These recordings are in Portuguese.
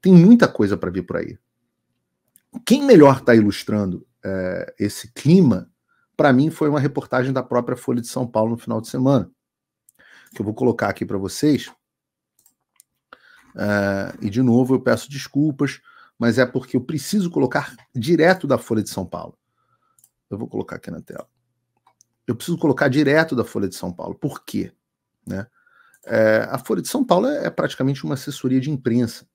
Tem muita coisa para vir por aí. Quem melhor está ilustrando é, esse clima, para mim, foi uma reportagem da própria Folha de São Paulo no final de semana, que eu vou colocar aqui para vocês. É, e, de novo, eu peço desculpas, mas é porque eu preciso colocar direto da Folha de São Paulo. Eu vou colocar aqui na tela. Eu preciso colocar direto da Folha de São Paulo. Por quê? Né? É, a Folha de São Paulo é, é praticamente uma assessoria de imprensa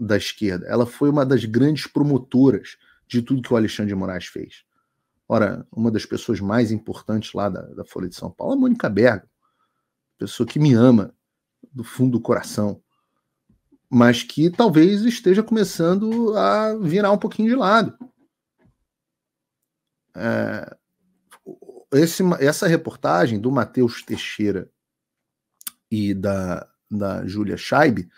da esquerda. Ela foi uma das grandes promotoras de tudo que o Alexandre de Moraes fez. Ora, uma das pessoas mais importantes lá da, da Folha de São Paulo a Mônica Berga, pessoa que me ama do fundo do coração, mas que talvez esteja começando a virar um pouquinho de lado. É, esse, essa reportagem do Matheus Teixeira e da, da Júlia Scheibe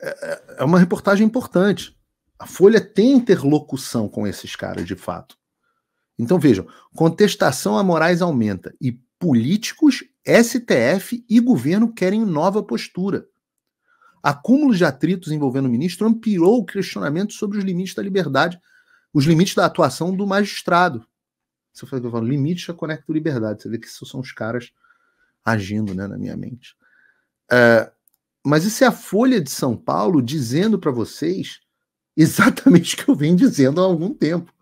é, é, é, uma reportagem importante. A Folha tem interlocução com esses caras, de fato. Então vejam: contestação a Moraes aumenta e políticos, STF e governo querem nova postura. Acúmulo de atritos envolvendo o ministro ampliou o questionamento sobre os limites da liberdade, os limites da atuação do magistrado. Se é eu falo, limite já conecta liberdade. Você vê que esses são os caras agindo né, na minha mente. Uh, mas isso é a Folha de São Paulo dizendo para vocês exatamente o que eu venho dizendo há algum tempo.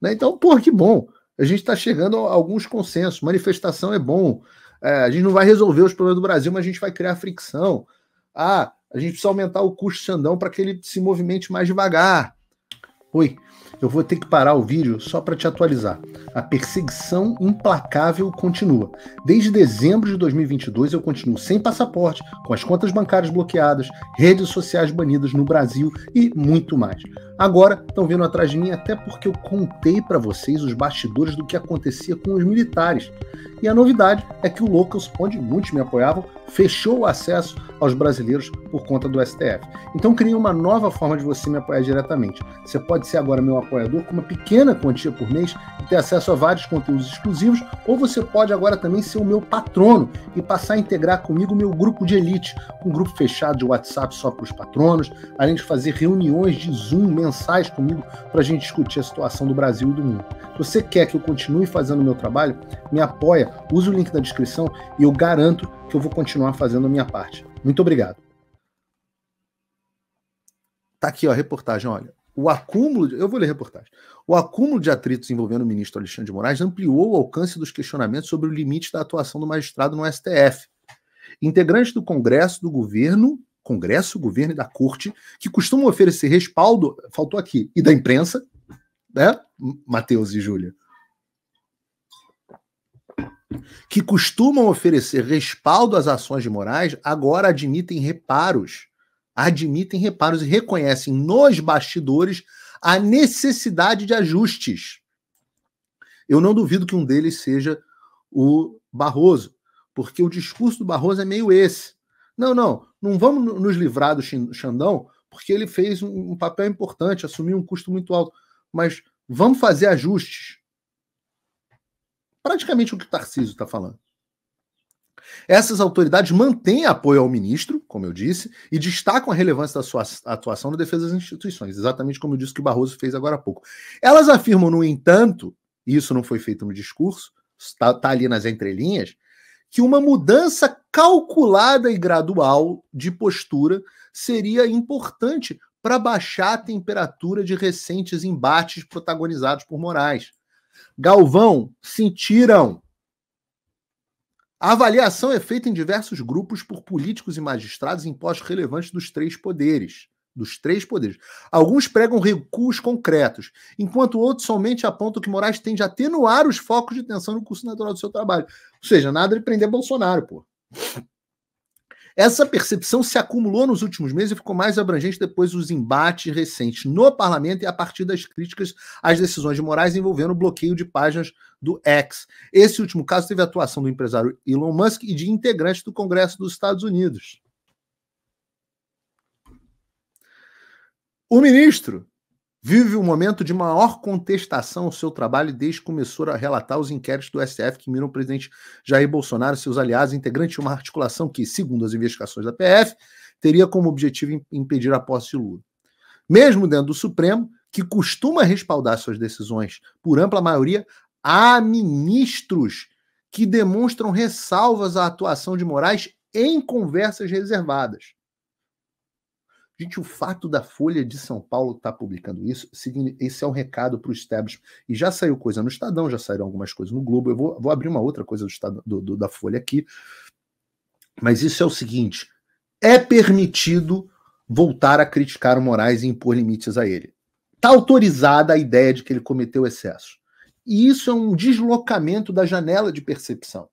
Né? Então, pô, que bom. A gente está chegando a alguns consensos. Manifestação é bom. É, a gente não vai resolver os problemas do Brasil, mas a gente vai criar fricção. Ah, a gente precisa aumentar o custo de Xandão para que ele se movimente mais devagar. Oi. Eu vou ter que parar o vídeo só para te atualizar. A perseguição implacável continua. Desde dezembro de 2022 eu continuo sem passaporte, com as contas bancárias bloqueadas, redes sociais banidas no Brasil e muito mais. Agora estão vindo atrás de mim até porque eu contei para vocês os bastidores do que acontecia com os militares. E a novidade é que o Locals, onde muitos me apoiavam, fechou o acesso aos brasileiros por conta do STF. Então criei uma nova forma de você me apoiar diretamente. Você pode ser agora meu apoiador com uma pequena quantia por mês e ter acesso a vários conteúdos exclusivos, ou você pode agora também ser o meu patrono e passar a integrar comigo o meu grupo de elite, um grupo fechado de WhatsApp só para os patronos, além de fazer reuniões de Zoom mensais comigo para a gente discutir a situação do Brasil e do mundo. Se você quer que eu continue fazendo o meu trabalho, me apoia, use o link da descrição e eu garanto que eu vou continuar fazendo a minha parte. Muito obrigado. Tá aqui ó, a reportagem, olha. O acúmulo, de, eu vou ler a reportagem. O acúmulo de atritos envolvendo o ministro Alexandre de Moraes ampliou o alcance dos questionamentos sobre o limite da atuação do magistrado no STF. Integrantes do Congresso, do governo, Congresso, governo e da Corte, que costumam oferecer respaldo, faltou aqui, e da imprensa, né, Matheus e Júlia, que costumam oferecer respaldo às ações de Moraes, agora admitem reparos. Admitem reparos e reconhecem nos bastidores a necessidade de ajustes. Eu não duvido que um deles seja o Barroso, porque o discurso do Barroso é meio esse. Não, não, não vamos nos livrar do Xandão, porque ele fez um papel importante, assumiu um custo muito alto, mas vamos fazer ajustes praticamente o que o Tarcísio está falando. Essas autoridades mantêm apoio ao ministro, como eu disse, e destacam a relevância da sua atuação na defesa das instituições, exatamente como eu disse que o Barroso fez agora há pouco. Elas afirmam, no entanto, e isso não foi feito no discurso, está tá ali nas entrelinhas, que uma mudança calculada e gradual de postura seria importante para baixar a temperatura de recentes embates protagonizados por Moraes. Galvão, sentiram. A avaliação é feita em diversos grupos por políticos e magistrados em postos relevantes dos três poderes. Dos três poderes. Alguns pregam recuos concretos, enquanto outros somente apontam que Moraes tende a atenuar os focos de tensão no curso natural do seu trabalho. Ou seja, nada de prender Bolsonaro, pô. Essa percepção se acumulou nos últimos meses e ficou mais abrangente depois dos embates recentes no parlamento e a partir das críticas às decisões de Moraes envolvendo o bloqueio de páginas do X. Esse último caso teve a atuação do empresário Elon Musk e de integrantes do Congresso dos Estados Unidos. O ministro vive o momento de maior contestação ao seu trabalho desde que começou a relatar os inquéritos do SF que miram o presidente Jair Bolsonaro e seus aliados, integrantes de uma articulação que, segundo as investigações da PF, teria como objetivo impedir a posse de Lula. Mesmo dentro do Supremo, que costuma respaldar suas decisões por ampla maioria, há ministros que demonstram ressalvas à atuação de Moraes em conversas reservadas. Gente, o fato da Folha de São Paulo estar tá publicando isso, esse é o um recado para o establishment. E já saiu coisa no Estadão, já saíram algumas coisas no Globo. Eu vou, vou abrir uma outra coisa do, do, do, da Folha aqui. Mas isso é o seguinte: é permitido voltar a criticar o Moraes e impor limites a ele. Está autorizada a ideia de que ele cometeu excesso. E isso é um deslocamento da janela de percepção.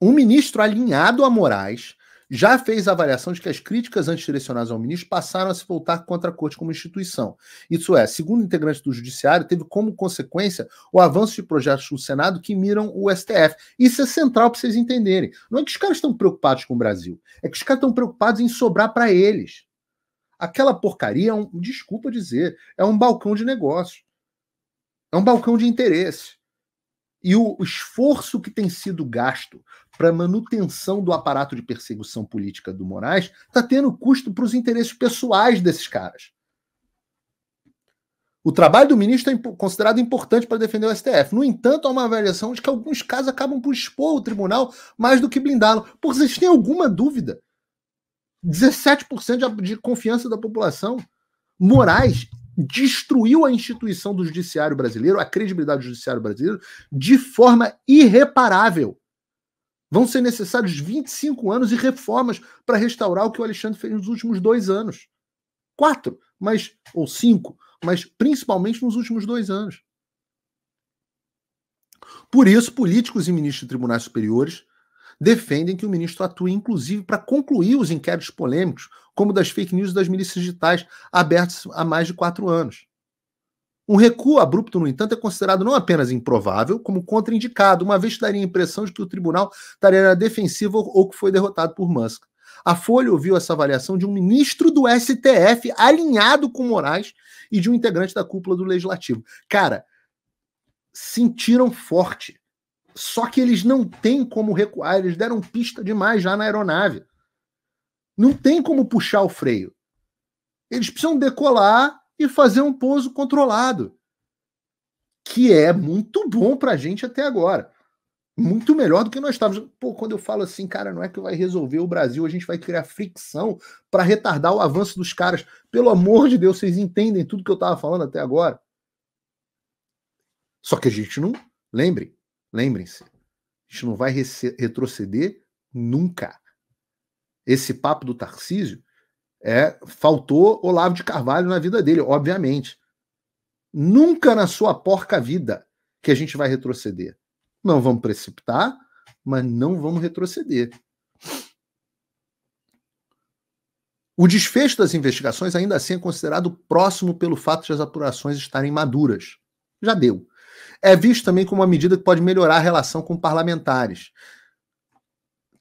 Um ministro alinhado a Moraes já fez a avaliação de que as críticas antes direcionadas ao ministro passaram a se voltar contra a corte como instituição. Isso é, segundo integrante do judiciário, teve como consequência o avanço de projetos no Senado que miram o STF. Isso é central para vocês entenderem. Não é que os caras estão preocupados com o Brasil, é que os caras estão preocupados em sobrar para eles. Aquela porcaria é um, desculpa dizer, é um balcão de negócios. É um balcão de interesse e o esforço que tem sido gasto para manutenção do aparato de perseguição política do Moraes está tendo custo para os interesses pessoais desses caras. O trabalho do ministro é considerado importante para defender o STF. No entanto, há uma avaliação de que alguns casos acabam por expor o tribunal mais do que blindá-lo. Por vocês têm alguma dúvida? 17% de confiança da população. Moraes destruiu a instituição do judiciário brasileiro, a credibilidade do judiciário brasileiro, de forma irreparável. Vão ser necessários 25 anos e reformas para restaurar o que o Alexandre fez nos últimos dois anos. Quatro, mas, ou cinco, mas principalmente nos últimos dois anos. Por isso, políticos e ministros de tribunais superiores defendem que o ministro atue, inclusive, para concluir os inquéritos polêmicos, como das fake news e das milícias digitais, abertos há mais de quatro anos. Um recuo abrupto, no entanto, é considerado não apenas improvável, como contraindicado, uma vez que daria a impressão de que o tribunal estaria defensivo ou que foi derrotado por Musk. A Folha ouviu essa avaliação de um ministro do STF alinhado com Moraes e de um integrante da cúpula do Legislativo. Cara, sentiram forte só que eles não têm como recuar, eles deram pista demais já na aeronave. Não tem como puxar o freio. Eles precisam decolar e fazer um pouso controlado, que é muito bom para a gente até agora. Muito melhor do que nós estávamos. Pô, quando eu falo assim, cara, não é que vai resolver o Brasil, a gente vai criar fricção para retardar o avanço dos caras. Pelo amor de Deus, vocês entendem tudo que eu estava falando até agora. Só que a gente não. Lembre, Lembrem-se, a gente não vai retroceder nunca. Esse papo do Tarcísio é faltou Olavo de Carvalho na vida dele, obviamente. Nunca na sua porca vida que a gente vai retroceder. Não vamos precipitar, mas não vamos retroceder. O desfecho das investigações ainda assim é considerado próximo pelo fato de as apurações estarem maduras. Já deu é visto também como uma medida que pode melhorar a relação com parlamentares.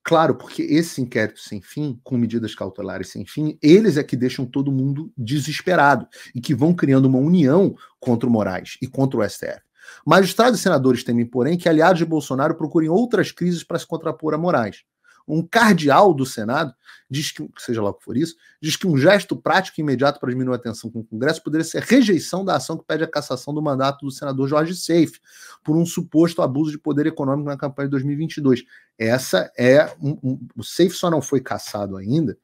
Claro, porque esse inquérito sem fim, com medidas cautelares sem fim, eles é que deixam todo mundo desesperado e que vão criando uma união contra o Moraes e contra o STF. Magistrados e senadores temem, porém, que aliados de Bolsonaro procurem outras crises para se contrapor a Moraes um cardeal do Senado, diz que, seja lá o que for isso, diz que um gesto prático e imediato para diminuir a tensão com o Congresso poderia ser rejeição da ação que pede a cassação do mandato do senador Jorge Seife por um suposto abuso de poder econômico na campanha de 2022. Essa é um, um, o Seife só não foi cassado ainda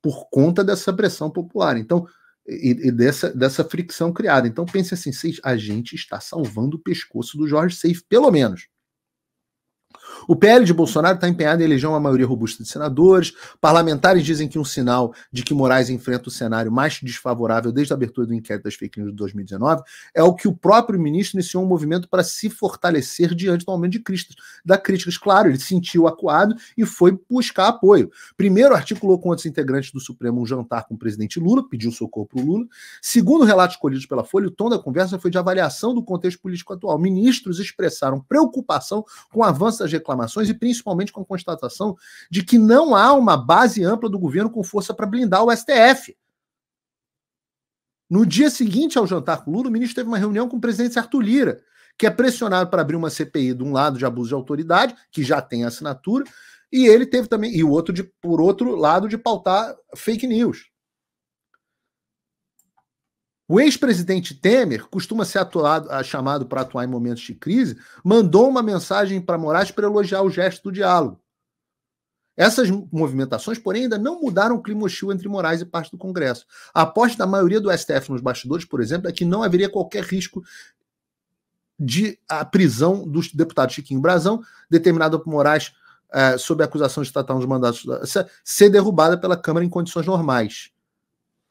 por conta dessa pressão popular. Então, e, e, dessa, dessa fricção criada. Então pense assim, a gente está salvando o pescoço do Jorge Seif, pelo menos. O PL de Bolsonaro está empenhado em eleger uma maioria robusta de senadores. Parlamentares dizem que um sinal de que Moraes enfrenta o cenário mais desfavorável desde a abertura do inquérito das fake news de 2019 é o que o próprio ministro iniciou um movimento para se fortalecer diante do aumento de críticas. Da críticas. Claro, ele se sentiu acuado e foi buscar apoio. Primeiro, articulou com outros integrantes do Supremo um jantar com o presidente Lula, pediu socorro para o Lula. Segundo relatos colhidos pela Folha, o tom da conversa foi de avaliação do contexto político atual. Ministros expressaram preocupação com o avanço das reclamações reclamações e principalmente com a constatação de que não há uma base ampla do governo com força para blindar o STF. No dia seguinte ao jantar com Lula, o ministro teve uma reunião com o presidente Arthur Lira, que é pressionado para abrir uma CPI de um lado de abuso de autoridade, que já tem assinatura, e ele teve também, e o outro de, por outro lado, de pautar fake news. O ex-presidente Temer costuma ser atuado, ah, chamado para atuar em momentos de crise, mandou uma mensagem para Moraes para elogiar o gesto do diálogo. Essas movimentações, porém, ainda não mudaram o clima hostil entre Moraes e parte do Congresso. A aposta da maioria do STF nos bastidores, por exemplo, é que não haveria qualquer risco de a prisão do deputado Chiquinho Brazão, determinada por Moraes eh, sob a acusação de tratar dos mandatos ser derrubada pela Câmara em condições normais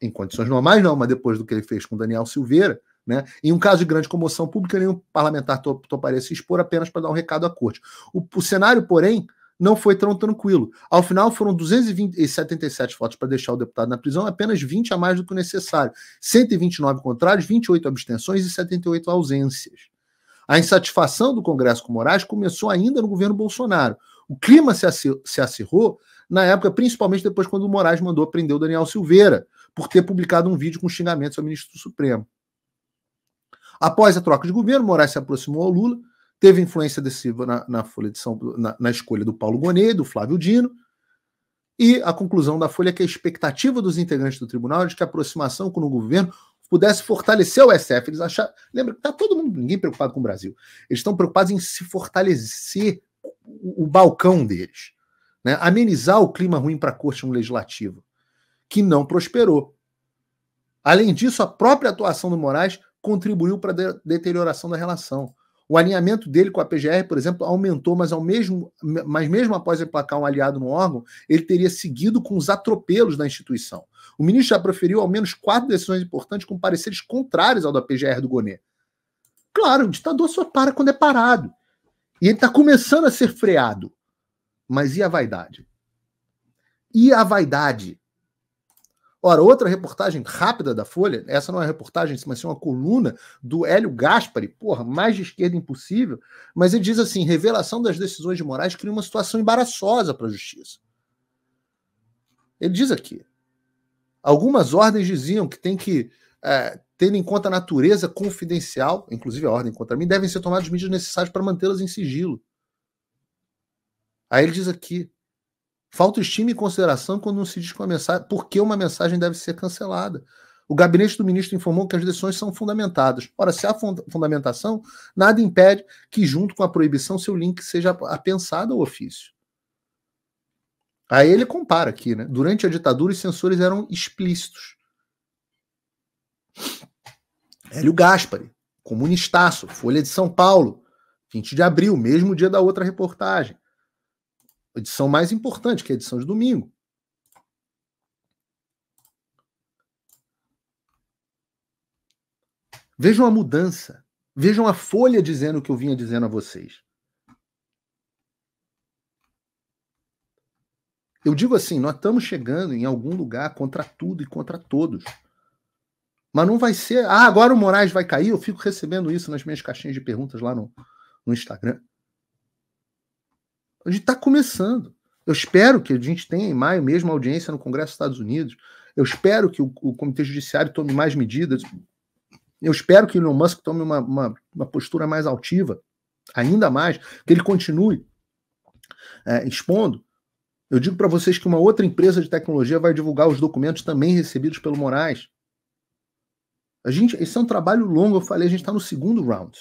em condições normais não, mas depois do que ele fez com Daniel Silveira, né? Em um caso de grande comoção pública, nenhum parlamentar toparia se expor apenas para dar um recado à corte. O, o cenário, porém, não foi tão tranquilo. Ao final, foram 277 votos para deixar o deputado na prisão, apenas 20 a mais do que o necessário. 129 contrários, 28 abstenções e 78 ausências. A insatisfação do Congresso com Moraes começou ainda no governo Bolsonaro. O clima se acirrou na época, principalmente depois quando o Moraes mandou prender o Daniel Silveira, por ter publicado um vídeo com xingamentos ao ministro do Supremo. Após a troca de governo, Moraes se aproximou ao Lula, teve influência decisiva na, na, na, na escolha do Paulo Gonet, do Flávio Dino, e a conclusão da Folha é que a expectativa dos integrantes do tribunal é de que a aproximação com o governo pudesse fortalecer o SF. Eles acharam. Lembra que está todo mundo, ninguém preocupado com o Brasil. Eles estão preocupados em se fortalecer o, o balcão deles, né? amenizar o clima ruim para a corte no legislativo que não prosperou. Além disso, a própria atuação do Moraes contribuiu para a de deterioração da relação. O alinhamento dele com a PGR, por exemplo, aumentou, mas, ao mesmo, mas mesmo após emplacar um aliado no órgão, ele teria seguido com os atropelos da instituição. O ministro já proferiu ao menos quatro decisões importantes com pareceres contrários ao da PGR do Gonê. Claro, o ditador só para quando é parado. E ele está começando a ser freado. Mas e a vaidade? E a vaidade? Ora, outra reportagem rápida da Folha, essa não é reportagem, mas sim uma coluna do Hélio Gaspari, porra, mais de esquerda impossível, mas ele diz assim: revelação das decisões de Moraes cria uma situação embaraçosa para a justiça. Ele diz aqui: algumas ordens diziam que tem que, é, tendo em conta a natureza confidencial, inclusive a ordem contra mim, devem ser tomadas medidas necessárias para mantê-las em sigilo. Aí ele diz aqui: Falta estima e consideração quando não se diz que mensagem, por que uma mensagem deve ser cancelada. O gabinete do ministro informou que as decisões são fundamentadas. Ora, se há fundamentação, nada impede que, junto com a proibição, seu link seja apensado ao ofício. Aí ele compara aqui, né? Durante a ditadura, os censores eram explícitos. Hélio Gaspari, comunistaço, Folha de São Paulo, 20 de abril, mesmo dia da outra reportagem edição mais importante, que é a edição de domingo. Vejam a mudança. Vejam a folha dizendo o que eu vinha dizendo a vocês. Eu digo assim: nós estamos chegando em algum lugar contra tudo e contra todos. Mas não vai ser. Ah, agora o Moraes vai cair, eu fico recebendo isso nas minhas caixinhas de perguntas lá no, no Instagram. A gente está começando. Eu espero que a gente tenha em maio mesmo audiência no Congresso dos Estados Unidos. Eu espero que o, o Comitê Judiciário tome mais medidas. Eu espero que o Elon Musk tome uma, uma, uma postura mais altiva, ainda mais, que ele continue é, expondo. Eu digo para vocês que uma outra empresa de tecnologia vai divulgar os documentos também recebidos pelo Moraes. A gente, esse é um trabalho longo, eu falei, a gente está no segundo round.